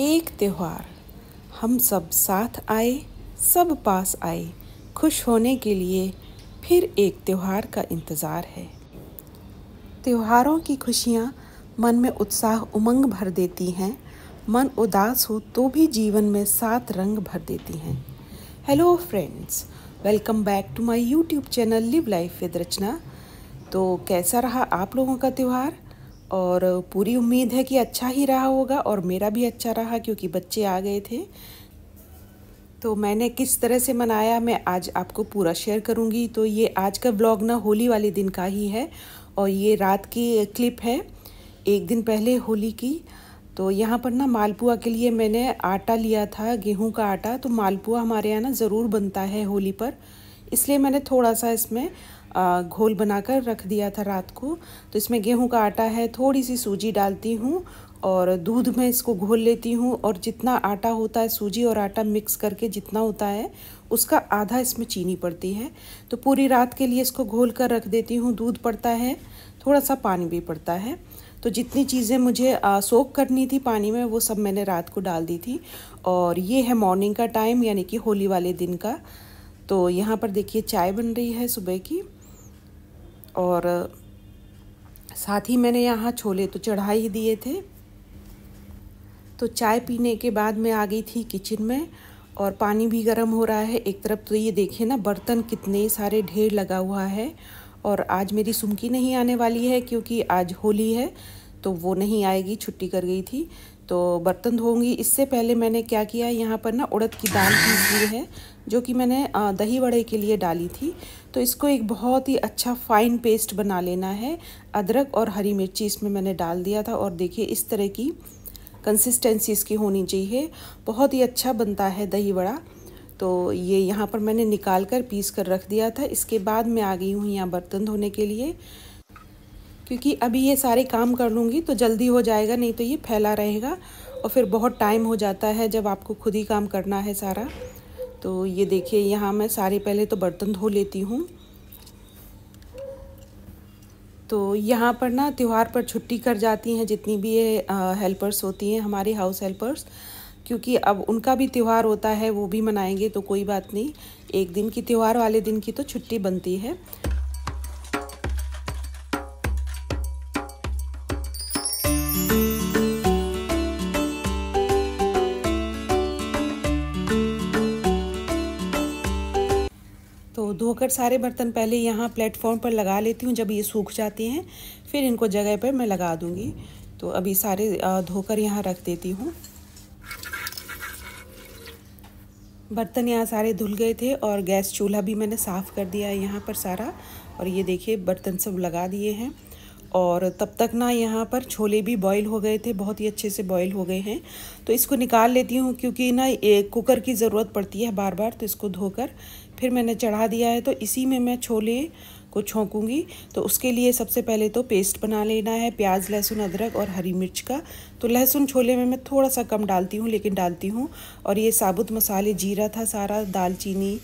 एक त्यौहार हम सब साथ आए सब पास आए खुश होने के लिए फिर एक त्यौहार का इंतज़ार है त्यौहारों की खुशियाँ मन में उत्साह उमंग भर देती हैं मन उदास हो तो भी जीवन में सात रंग भर देती हैं hello friends welcome back to my YouTube channel live life with Rachna तो कैसा रहा आप लोगों का त्यौहार और पूरी उम्मीद है कि अच्छा ही रहा होगा और मेरा भी अच्छा रहा क्योंकि बच्चे आ गए थे तो मैंने किस तरह से मनाया मैं आज आपको पूरा शेयर करूंगी तो ये आज का ब्लॉग ना होली वाले दिन का ही है और ये रात की क्लिप है एक दिन पहले होली की तो यहाँ पर ना मालपुआ के लिए मैंने आटा लिया था गेहूं का आटा तो मालपुआ हमारे यहाँ ना ज़रूर बनता है होली पर इसलिए मैंने थोड़ा सा इसमें घोल बनाकर रख दिया था रात को तो इसमें गेहूं का आटा है थोड़ी सी सूजी डालती हूँ और दूध में इसको घोल लेती हूँ और जितना आटा होता है सूजी और आटा मिक्स करके जितना होता है उसका आधा इसमें चीनी पड़ती है तो पूरी रात के लिए इसको घोल कर रख देती हूँ दूध पड़ता है थोड़ा सा पानी भी पड़ता है तो जितनी चीज़ें मुझे सोख करनी थी पानी में वो सब मैंने रात को डाल दी थी और ये है मॉर्निंग का टाइम यानी कि होली वाले दिन का तो यहाँ पर देखिए चाय बन रही है सुबह की और साथ ही मैंने यहाँ छोले तो चढ़ा ही दिए थे तो चाय पीने के बाद मैं आ गई थी किचन में और पानी भी गर्म हो रहा है एक तरफ तो ये देखिए ना बर्तन कितने सारे ढेर लगा हुआ है और आज मेरी सुमकी नहीं आने वाली है क्योंकि आज होली है तो वो नहीं आएगी छुट्टी कर गई थी तो बर्तन धोऊंगी इससे पहले मैंने क्या किया यहाँ पर ना उड़द की दाल पीस ली है जो कि मैंने दही वड़े के लिए डाली थी तो इसको एक बहुत ही अच्छा फाइन पेस्ट बना लेना है अदरक और हरी मिर्ची इसमें मैंने डाल दिया था और देखिए इस तरह की कंसिस्टेंसी इसकी होनी चाहिए बहुत ही अच्छा बनता है दही वड़ा तो ये यहाँ पर मैंने निकाल कर पीस कर रख दिया था इसके बाद मैं आ गई हूँ यहाँ बर्तन धोने के लिए क्योंकि अभी ये सारे काम कर लूँगी तो जल्दी हो जाएगा नहीं तो ये फैला रहेगा और फिर बहुत टाइम हो जाता है जब आपको खुद ही काम करना है सारा तो ये देखिए यहाँ मैं सारे पहले तो बर्तन धो लेती हूँ तो यहाँ पर ना त्यौहार पर छुट्टी कर जाती हैं जितनी भी ये हेल्पर्स होती हैं हमारी हाउस हेल्पर्स क्योंकि अब उनका भी त्यौहार होता है वो भी मनाएंगे तो कोई बात नहीं एक दिन की त्यौहार वाले दिन की तो छुट्टी बनती है सारे बर्तन पहले यहाँ प्लेटफॉर्म पर लगा लेती हूँ जब ये सूख जाते हैं फिर इनको जगह पर मैं लगा दूँगी तो अभी सारे धोकर यहाँ रख देती हूँ बर्तन यहाँ सारे धुल गए थे और गैस चूल्हा भी मैंने साफ़ कर दिया है यहाँ पर सारा और ये देखिए बर्तन सब लगा दिए हैं और तब तक ना यहाँ पर छोले भी बॉईल हो गए थे बहुत ही अच्छे से बॉईल हो गए हैं तो इसको निकाल लेती हूँ क्योंकि ना एक कुकर की ज़रूरत पड़ती है बार बार तो इसको धोकर फिर मैंने चढ़ा दिया है तो इसी में मैं छोले को छोंकूंगी तो उसके लिए सबसे पहले तो पेस्ट बना लेना है प्याज लहसुन अदरक और हरी मिर्च का तो लहसुन छोले में मैं थोड़ा सा कम डालती हूँ लेकिन डालती हूँ और ये साबुत मसाले जीरा था सारा दालचीनी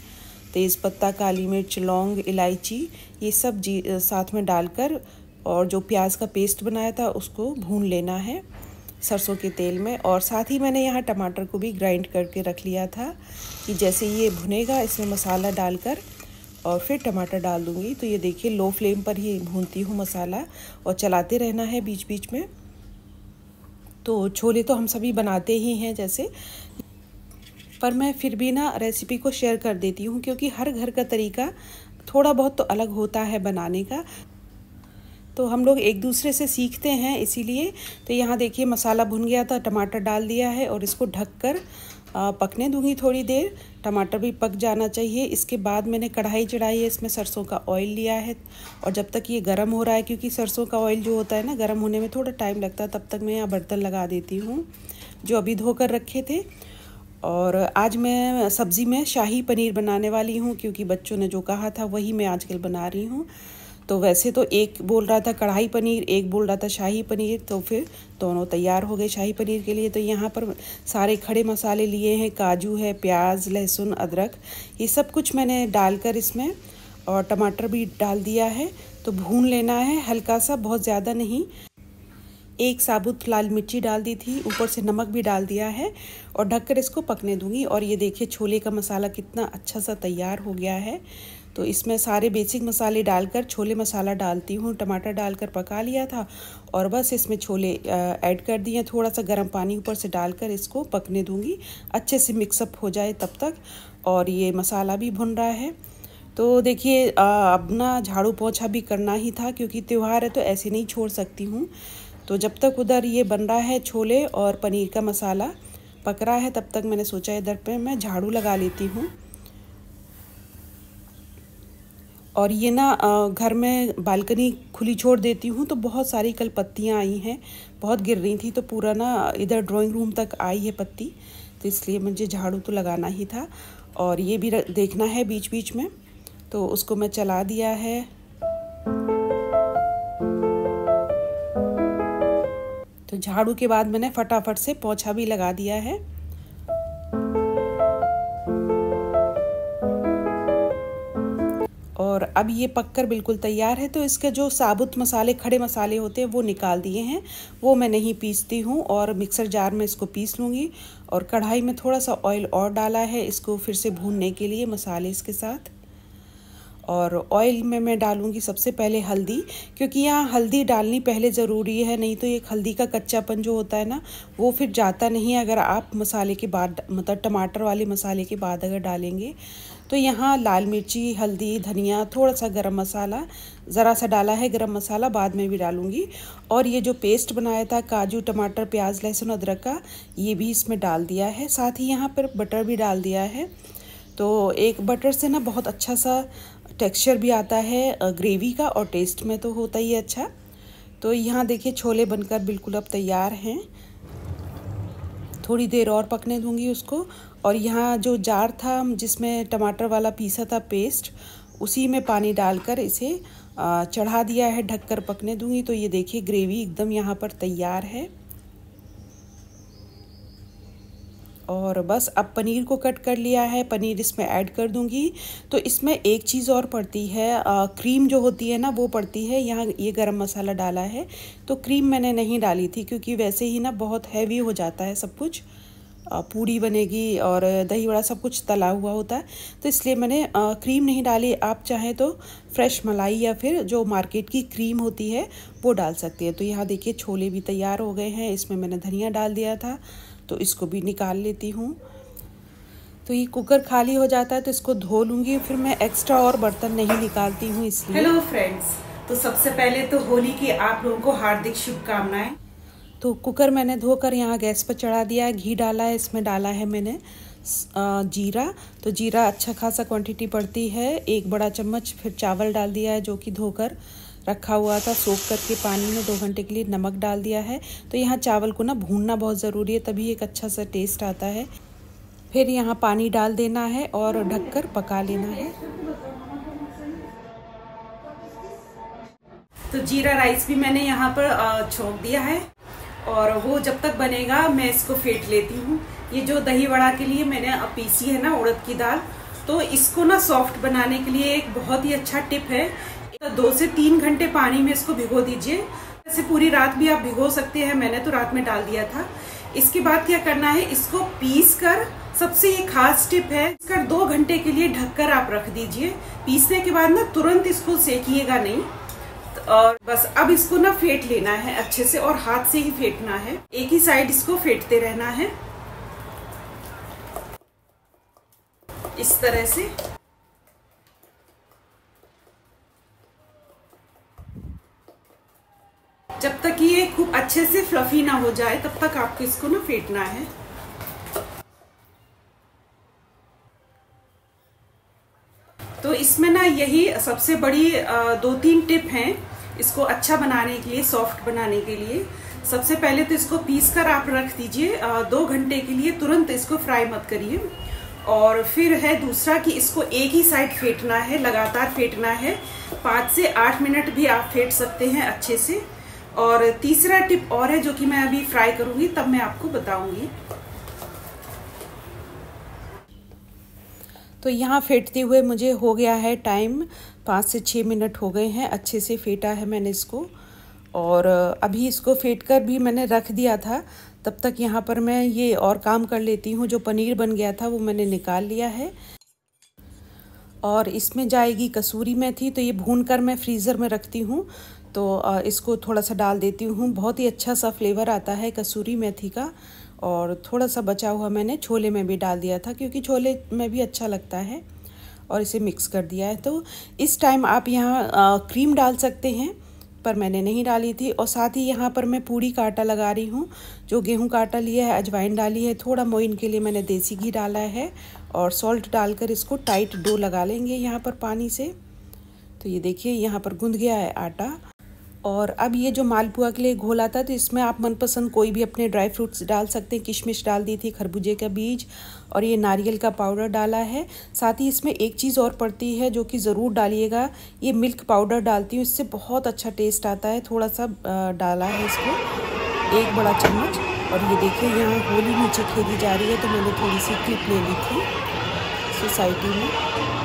तेज़पत्ता काली मिर्च लौंग इलायची ये सब जी साथ में डालकर और जो प्याज का पेस्ट बनाया था उसको भून लेना है सरसों के तेल में और साथ ही मैंने यहाँ टमाटर को भी ग्राइंड करके रख लिया था कि जैसे ये भुनेगा इसमें मसाला डालकर और फिर टमाटर डाल दूँगी तो ये देखिए लो फ्लेम पर ही भूनती हूँ मसाला और चलाते रहना है बीच बीच में तो छोले तो हम सभी बनाते ही हैं जैसे पर मैं फिर भी ना रेसिपी को शेयर कर देती हूँ क्योंकि हर घर का तरीका थोड़ा बहुत तो अलग होता है बनाने का तो हम लोग एक दूसरे से सीखते हैं इसीलिए तो यहाँ देखिए मसाला भुन गया था टमाटर डाल दिया है और इसको ढक कर पकने दूंगी थोड़ी देर टमाटर भी पक जाना चाहिए इसके बाद मैंने कढ़ाई चढ़ाई है इसमें सरसों का ऑयल लिया है और जब तक ये गर्म हो रहा है क्योंकि सरसों का ऑयल जो होता है ना गर्म होने में थोड़ा टाइम लगता है तब तक मैं यहाँ बर्तन लगा देती हूँ जो अभी धोकर रखे थे और आज मैं सब्ज़ी में शाही पनीर बनाने वाली हूँ क्योंकि बच्चों ने जो कहा था वही मैं आजकल बना रही हूँ तो वैसे तो एक बोल रहा था कढ़ाई पनीर एक बोल रहा था शाही पनीर तो फिर दोनों तैयार हो गए शाही पनीर के लिए तो यहाँ पर सारे खड़े मसाले लिए हैं काजू है प्याज लहसुन अदरक ये सब कुछ मैंने डालकर इसमें और टमाटर भी डाल दिया है तो भून लेना है हल्का सा बहुत ज़्यादा नहीं एक साबुत लाल मिर्ची डाल दी थी ऊपर से नमक भी डाल दिया है और ढककर इसको पकने दूंगी और ये देखिए छोले का मसाला कितना अच्छा सा तैयार हो गया है तो इसमें सारे बेसिक मसाले डालकर छोले मसाला डालती हूँ टमाटर डालकर पका लिया था और बस इसमें छोले ऐड कर दिए थोड़ा सा गर्म पानी ऊपर से डालकर इसको पकने दूँगी अच्छे से मिक्सअप हो जाए तब तक और ये मसाला भी भुन रहा है तो देखिए अपना झाड़ू पोछा भी करना ही था क्योंकि त्यौहार है तो ऐसे नहीं छोड़ सकती हूँ तो जब तक उधर ये बन रहा है छोले और पनीर का मसाला पक रहा है तब तक मैंने सोचा इधर पे मैं झाड़ू लगा लेती हूँ और ये ना घर में बालकनी खुली छोड़ देती हूँ तो बहुत सारी कल पत्तियाँ आई हैं बहुत गिर रही थी तो पूरा ना इधर ड्राइंग रूम तक आई है पत्ती तो इसलिए मुझे झाड़ू तो लगाना ही था और ये भी देखना है बीच बीच में तो उसको मैं चला दिया है तो झाड़ू के बाद मैंने फटाफट से पोछा भी लगा दिया है और अब ये पककर बिल्कुल तैयार है तो इसके जो साबुत मसाले खड़े मसाले होते हैं वो निकाल दिए हैं वो मैं नहीं पीसती हूँ और मिक्सर जार में इसको पीस लूँगी और कढ़ाई में थोड़ा सा ऑयल और डाला है इसको फिर से भूनने के लिए मसाले इसके साथ और ऑयल में मैं डालूँगी सबसे पहले हल्दी क्योंकि यहाँ हल्दी डालनी पहले ज़रूरी है नहीं तो ये हल्दी का कच्चापन जो होता है ना वो फिर जाता नहीं अगर आप मसाले के बाद मतलब टमाटर वाले मसाले के बाद अगर डालेंगे तो यहाँ लाल मिर्ची हल्दी धनिया थोड़ा सा गरम मसाला ज़रा सा डाला है गरम मसाला बाद में भी डालूँगी और ये जो पेस्ट बनाया था काजू टमाटर प्याज लहसुन अदरक का ये भी इसमें डाल दिया है साथ ही यहाँ पर बटर भी डाल दिया है तो एक बटर से ना बहुत अच्छा सा टेक्सचर भी आता है ग्रेवी का और टेस्ट में तो होता ही अच्छा तो यहाँ देखिए छोले बनकर बिल्कुल अब तैयार हैं थोड़ी देर और पकने दूंगी उसको और यहाँ जो जार था जिसमें टमाटर वाला पीसा था पेस्ट उसी में पानी डालकर इसे चढ़ा दिया है ढककर पकने दूंगी तो ये देखिए ग्रेवी एकदम यहाँ पर तैयार है और बस अब पनीर को कट कर लिया है पनीर इसमें ऐड कर दूंगी तो इसमें एक चीज़ और पड़ती है आ, क्रीम जो होती है ना वो पड़ती है यहाँ ये गरम मसाला डाला है तो क्रीम मैंने नहीं डाली थी क्योंकि वैसे ही ना बहुत हैवी हो जाता है सब कुछ पूड़ी बनेगी और दही वड़ा सब कुछ तला हुआ होता है तो इसलिए मैंने क्रीम नहीं डाली आप चाहें तो फ्रेश मलाई या फिर जो मार्केट की क्रीम होती है वो डाल सकती है तो यहाँ देखिए छोले भी तैयार हो गए हैं इसमें मैंने धनिया डाल दिया था तो इसको भी निकाल लेती हूँ तो ये कुकर खाली हो जाता है तो इसको धो लूँगी फिर मैं एक्स्ट्रा और बर्तन नहीं निकालती हूँ इसलिए हेलो फ्रेंड्स तो सबसे पहले तो होली की आप लोगों को हार्दिक शुभकामनाएं तो कुकर मैंने धोकर यहाँ गैस पर चढ़ा दिया है घी डाला है इसमें डाला है मैंने जीरा तो जीरा अच्छा खासा क्वांटिटी पड़ती है एक बड़ा चम्मच फिर चावल डाल दिया है जो कि धोकर रखा हुआ था सोख करके पानी में दो घंटे के लिए नमक डाल दिया है तो यहाँ चावल को ना भूनना बहुत ज़रूरी है तभी एक अच्छा सा टेस्ट आता है फिर यहाँ पानी डाल देना है और ढककर पका लेना है तो जीरा राइस भी मैंने यहाँ पर छोंक दिया है और वो जब तक बनेगा मैं इसको फेंट लेती हूँ ये जो दही वड़ा के लिए मैंने पीसी है ना उड़द की दाल तो इसको ना सॉफ्ट बनाने के लिए एक बहुत ही अच्छा टिप है तो दो से तीन घंटे पानी में इसको भिगो दीजिए ऐसे पूरी रात भी आप भिगो सकते हैं मैंने तो रात में डाल दिया था इसके बाद क्या करना है इसको पीस कर सबसे ये खास टिप है इसका दो घंटे के लिए ढककर आप रख दीजिए पीसने के बाद ना तुरंत इसको सेकिएगा नहीं और बस अब इसको ना फेंट लेना है अच्छे से और हाथ से ही फेंटना है एक ही साइड इसको फेंटते रहना है इस तरह से जब तक ये खूब अच्छे से फ्लफी ना हो जाए तब तक आपको इसको ना फेंटना है तो इसमें ना यही सबसे बड़ी दो तीन टिप हैं इसको अच्छा बनाने के लिए सॉफ्ट बनाने के लिए सबसे पहले तो इसको पीस कर आप रख दीजिए दो घंटे के लिए तुरंत इसको फ्राई मत करिए और फिर है दूसरा कि इसको एक ही साइड फेंटना है लगातार फेंटना है पाँच से आठ मिनट भी आप फेंट सकते हैं अच्छे से और तीसरा टिप और है जो कि मैं अभी फ्राई करूंगी तब मैं आपको बताऊंगी तो यहाँ फेटते हुए मुझे हो गया है टाइम पाँच से छः मिनट हो गए हैं अच्छे से फेंटा है मैंने इसको और अभी इसको फेंट कर भी मैंने रख दिया था तब तक यहाँ पर मैं ये और काम कर लेती हूँ जो पनीर बन गया था वो मैंने निकाल लिया है और इसमें जाएगी कसूरी मेथी तो ये भून कर मैं फ्रीज़र में रखती हूँ तो इसको थोड़ा सा डाल देती हूँ बहुत ही अच्छा सा फ्लेवर आता है कसूरी मेथी का और थोड़ा सा बचा हुआ मैंने छोले में भी डाल दिया था क्योंकि छोले में भी अच्छा लगता है और इसे मिक्स कर दिया है तो इस टाइम आप यहाँ क्रीम डाल सकते हैं पर मैंने नहीं डाली थी और साथ ही यहाँ पर मैं पूड़ी का आटा लगा रही हूँ जो गेहूँ का आटा लिया है अजवाइन डाली है थोड़ा मोइन के लिए मैंने देसी घी डाला है और सॉल्ट डालकर इसको टाइट डो लगा लेंगे यहाँ पर पानी से तो ये देखिए यहाँ पर गूंद गया है आटा और अब ये जो मालपुआ के लिए घोल आता है तो इसमें आप मनपसंद कोई भी अपने ड्राई फ्रूट्स डाल सकते हैं किशमिश डाल दी थी खरबूजे का बीज और ये नारियल का पाउडर डाला है साथ ही इसमें एक चीज़ और पड़ती है जो कि ज़रूर डालिएगा ये मिल्क पाउडर डालती हूँ इससे बहुत अच्छा टेस्ट आता है थोड़ा सा डाला है इसको एक बड़ा चम्मच और ये देखिए यहाँ होली नीचे खेली जा रही है तो मैंने थोड़ी सी क्लिप ले ली थी सोसाइटी में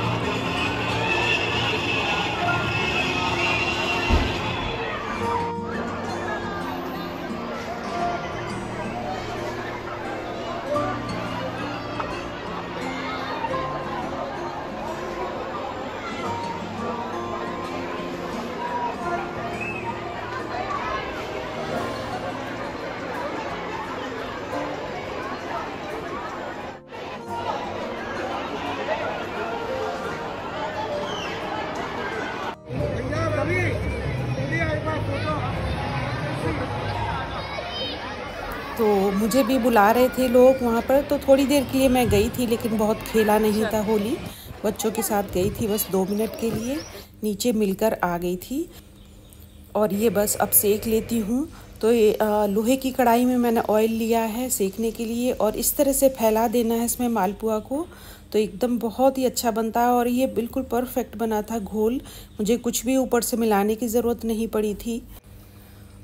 मुझे भी बुला रहे थे लोग वहाँ पर तो थोड़ी देर के लिए मैं गई थी लेकिन बहुत खेला नहीं था होली बच्चों के साथ गई थी बस दो मिनट के लिए नीचे मिलकर आ गई थी और ये बस अब सेक लेती हूँ तो ये लोहे की कढ़ाई में मैंने ऑयल लिया है सेकने के लिए और इस तरह से फैला देना है इसमें मालपुआ को तो एकदम बहुत ही अच्छा बनता है और ये बिल्कुल परफेक्ट बना था घोल मुझे कुछ भी ऊपर से मिलाने की ज़रूरत नहीं पड़ी थी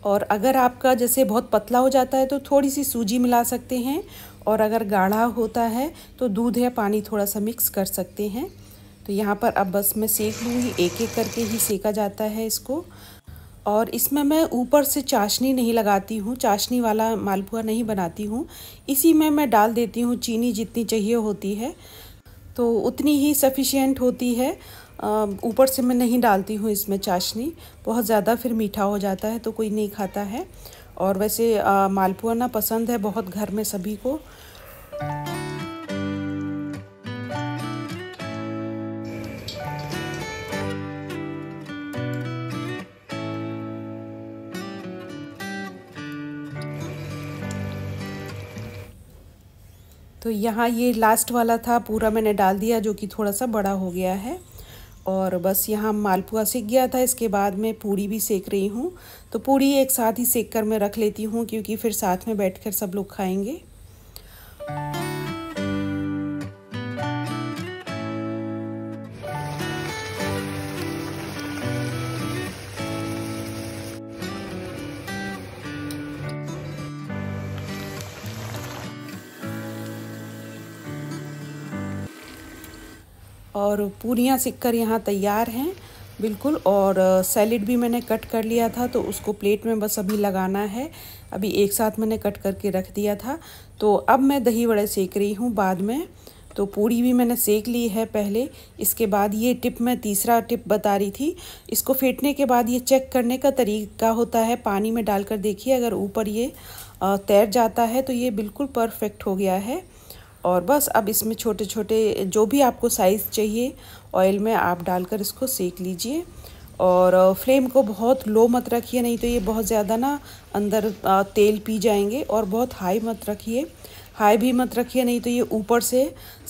और अगर आपका जैसे बहुत पतला हो जाता है तो थोड़ी सी सूजी मिला सकते हैं और अगर गाढ़ा होता है तो दूध या पानी थोड़ा सा मिक्स कर सकते हैं तो यहाँ पर अब बस मैं सेक लूँगी एक एक करके ही सेका जाता है इसको और इसमें मैं ऊपर से चाशनी नहीं लगाती हूँ चाशनी वाला मालपुआ नहीं बनाती हूँ इसी में मैं डाल देती हूँ चीनी जितनी चाहिए होती है तो उतनी ही सफिशियंट होती है ऊपर से मैं नहीं डालती हूँ इसमें चाशनी बहुत ज़्यादा फिर मीठा हो जाता है तो कोई नहीं खाता है और वैसे मालपुआ ना पसंद है बहुत घर में सभी को तो यहाँ ये लास्ट वाला था पूरा मैंने डाल दिया जो कि थोड़ा सा बड़ा हो गया है और बस यहाँ मालपुआ सेक गया था इसके बाद मैं पूड़ी भी सेक रही हूँ तो पूड़ी एक साथ ही सेक कर मैं रख लेती हूँ क्योंकि फिर साथ में बैठकर सब लोग खाएंगे और पूरियाँ सिककर यहाँ तैयार हैं बिल्कुल और सैलड भी मैंने कट कर लिया था तो उसको प्लेट में बस अभी लगाना है अभी एक साथ मैंने कट करके रख दिया था तो अब मैं दही वड़े सेक रही हूँ बाद में तो पूरी भी मैंने सेक ली है पहले इसके बाद ये टिप मैं तीसरा टिप बता रही थी इसको फेंटने के बाद ये चेक करने का तरीका होता है पानी में डालकर देखिए अगर ऊपर ये तैर जाता है तो ये बिल्कुल परफेक्ट हो गया है और बस अब इसमें छोटे छोटे जो भी आपको साइज़ चाहिए ऑयल में आप डालकर इसको सेक लीजिए और फ्लेम को बहुत लो मत रखिए नहीं तो ये बहुत ज़्यादा ना अंदर तेल पी जाएंगे और बहुत हाई मत रखिए हाई भी मत रखिए नहीं तो ये ऊपर से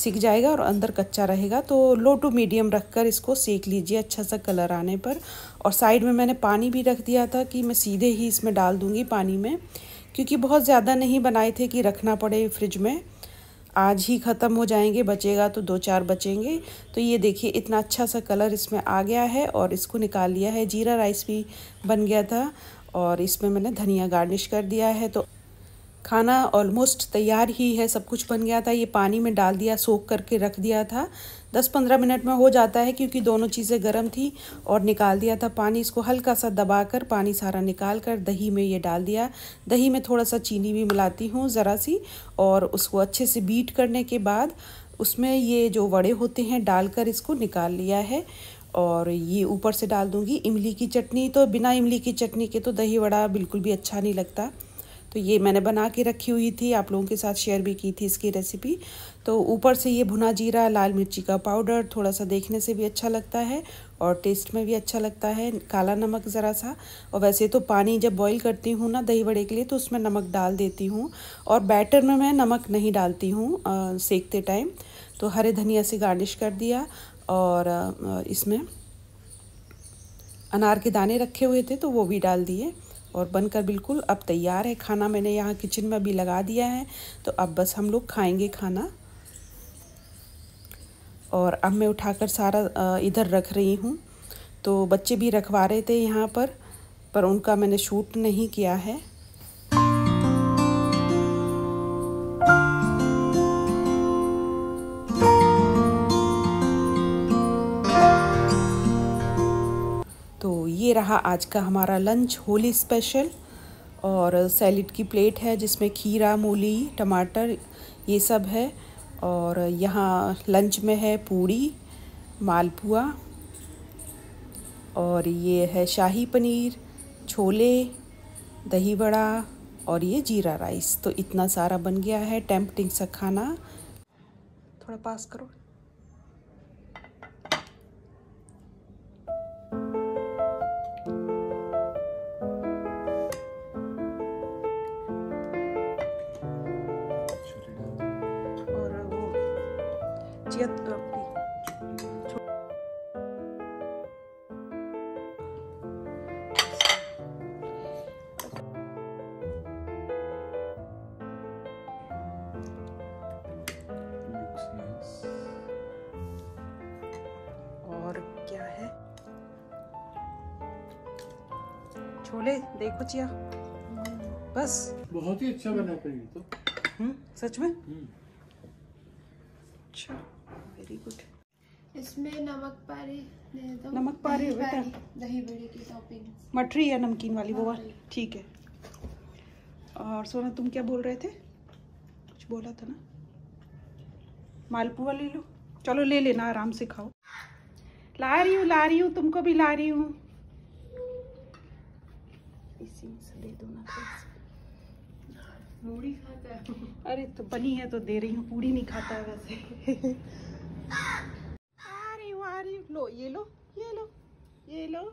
सिक जाएगा और अंदर कच्चा रहेगा तो लो टू मीडियम रखकर इसको सेक लीजिए अच्छा सा कलर आने पर और साइड में मैंने पानी भी रख दिया था कि मैं सीधे ही इसमें डाल दूँगी पानी में क्योंकि बहुत ज़्यादा नहीं बनाए थे कि रखना पड़े फ्रिज में आज ही ख़त्म हो जाएंगे बचेगा तो दो चार बचेंगे तो ये देखिए इतना अच्छा सा कलर इसमें आ गया है और इसको निकाल लिया है जीरा राइस भी बन गया था और इसमें मैंने धनिया गार्निश कर दिया है तो खाना ऑलमोस्ट तैयार ही है सब कुछ बन गया था ये पानी में डाल दिया सोख करके रख दिया था दस पंद्रह मिनट में हो जाता है क्योंकि दोनों चीज़ें गर्म थी और निकाल दिया था पानी इसको हल्का सा दबा कर पानी सारा निकाल कर दही में ये डाल दिया दही में थोड़ा सा चीनी भी मिलाती हूँ ज़रा सी और उसको अच्छे से बीट करने के बाद उसमें ये जो वड़े होते हैं डालकर इसको निकाल लिया है और ये ऊपर से डाल दूँगी इमली की चटनी तो बिना इमली की चटनी के तो दही वड़ा बिल्कुल भी अच्छा नहीं लगता तो ये मैंने बना के रखी हुई थी आप लोगों के साथ शेयर भी की थी इसकी रेसिपी तो ऊपर से ये भुना जीरा लाल मिर्ची का पाउडर थोड़ा सा देखने से भी अच्छा लगता है और टेस्ट में भी अच्छा लगता है काला नमक ज़रा सा और वैसे तो पानी जब बॉईल करती हूँ ना दही बड़े के लिए तो उसमें नमक डाल देती हूँ और बैटर में मैं नमक नहीं डालती हूँ सेकते टाइम तो हरे धनिया से गार्निश कर दिया और इसमें अनार के दाने रखे हुए थे तो वो भी डाल दिए और बनकर बिल्कुल अब तैयार है खाना मैंने यहाँ किचन में अभी लगा दिया है तो अब बस हम लोग खाएंगे खाना और अब मैं उठाकर सारा इधर रख रही हूँ तो बच्चे भी रखवा रहे थे यहाँ पर पर उनका मैंने शूट नहीं किया है ये रहा आज का हमारा लंच होली स्पेशल और सैलड की प्लेट है जिसमें खीरा मूली टमाटर ये सब है और यहाँ लंच में है पूड़ी मालपुआ और ये है शाही पनीर छोले दही बड़ा और ये जीरा राइस तो इतना सारा बन गया है टेम्पटिंग सा खाना थोड़ा पास करो शख्सियत और क्या है छोले देखो चिया बस बहुत ही अच्छा बना कर तो हम्म, सच में हम्म। नमक पारे दे दो नमक पारे बेटा दही बड़े की मठरी या नमकीन वाली वो हाँ, ठीक है और सोना तुम क्या बोल रहे थे कुछ बोला था ना मालपुआ ले लो चलो ले लेना आराम से खाओ ला रही हूँ ला रही हूँ तुमको भी ला रही हूँ पूरी खाता है अरे तो बनी है तो दे रही हूँ पूरी नहीं खाता है वैसे रही लो ये लो ये लो ये लो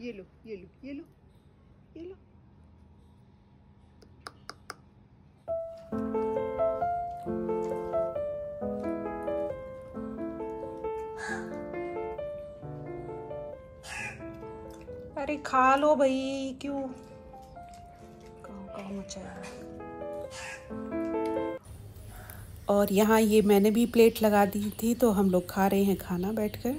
ये लो ये लो ये लो ये लो अरे खा लो भाई क्यों कहो कहो मचाया और यहाँ ये मैंने भी प्लेट लगा दी थी तो हम लोग खा रहे हैं खाना बैठकर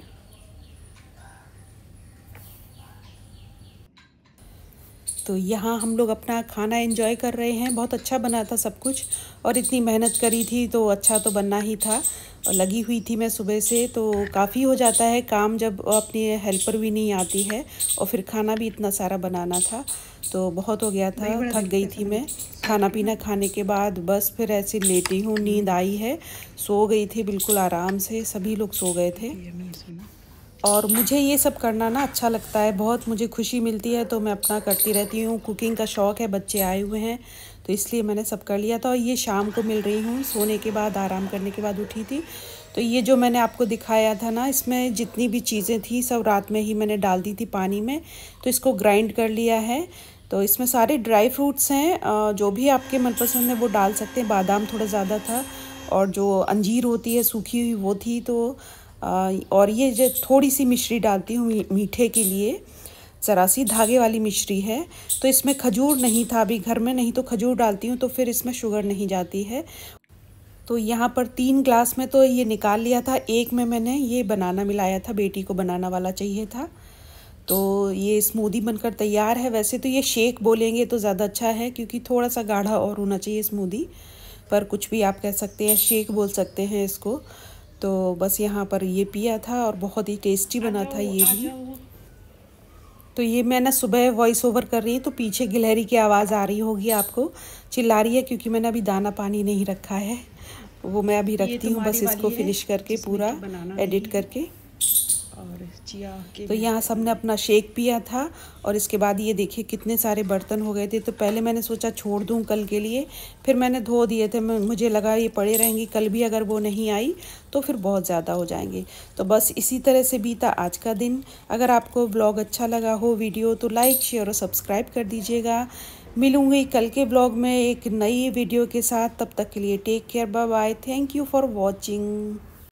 तो यहाँ हम लोग अपना खाना एंजॉय कर रहे हैं बहुत अच्छा बना था सब कुछ और इतनी मेहनत करी थी तो अच्छा तो बनना ही था लगी हुई थी मैं सुबह से तो काफ़ी हो जाता है काम जब अपनी हेल्पर भी नहीं आती है और फिर खाना भी इतना सारा बनाना था तो बहुत हो गया था थक गई थी मैं खाना पीना खाने के बाद बस फिर ऐसे लेटी हूँ नींद आई है सो गई थी बिल्कुल आराम से सभी लोग सो गए थे और मुझे ये सब करना ना अच्छा लगता है बहुत मुझे खुशी मिलती है तो मैं अपना करती रहती हूँ कुकिंग का शौक़ है बच्चे आए हुए हैं तो इसलिए मैंने सब कर लिया था और ये शाम को मिल रही हूँ सोने के बाद आराम करने के बाद उठी थी तो ये जो मैंने आपको दिखाया था ना इसमें जितनी भी चीज़ें थी सब रात में ही मैंने डाल दी थी पानी में तो इसको ग्राइंड कर लिया है तो इसमें सारे ड्राई फ्रूट्स हैं जो भी आपके मनपसंद है वो डाल सकते हैं बादाम थोड़ा ज़्यादा था और जो अंजीर होती है सूखी हुई वो थी तो और ये जो थोड़ी सी मिश्री डालती हूँ मीठे के लिए ज़रा सी धागे वाली मिश्री है तो इसमें खजूर नहीं था अभी घर में नहीं तो खजूर डालती हूँ तो फिर इसमें शुगर नहीं जाती है तो यहाँ पर तीन ग्लास में तो ये निकाल लिया था एक में मैंने ये बनाना मिलाया था बेटी को बनाना वाला चाहिए था तो ये स्मूदी बनकर तैयार है वैसे तो ये शेक बोलेंगे तो ज़्यादा अच्छा है क्योंकि थोड़ा सा गाढ़ा और होना चाहिए स्मूदी पर कुछ भी आप कह सकते हैं शेक बोल सकते हैं इसको तो बस यहाँ पर ये पिया था और बहुत ही टेस्टी बना था ये भी तो ये मैं ना सुबह वॉइस ओवर कर रही है तो पीछे गिलहरी की आवाज़ आ रही होगी आपको चिल्ला रही है क्योंकि मैंने अभी दाना पानी नहीं रखा है वो मैं अभी रखती हूँ बस इसको फिनिश करके पूरा एडिट करके और चिया के तो यहाँ सबने अपना शेक पिया था और इसके बाद ये देखिए कितने सारे बर्तन हो गए थे तो पहले मैंने सोचा छोड़ दूँ कल के लिए फिर मैंने धो दिए थे मुझे लगा ये पड़े रहेंगे कल भी अगर वो नहीं आई तो फिर बहुत ज़्यादा हो जाएंगे तो बस इसी तरह से बीता आज का दिन अगर आपको ब्लॉग अच्छा लगा हो वीडियो तो लाइक शेयर और सब्सक्राइब कर दीजिएगा मिलूंगी कल के ब्लॉग में एक नई वीडियो के साथ तब तक के लिए take care bye bye thank you for watching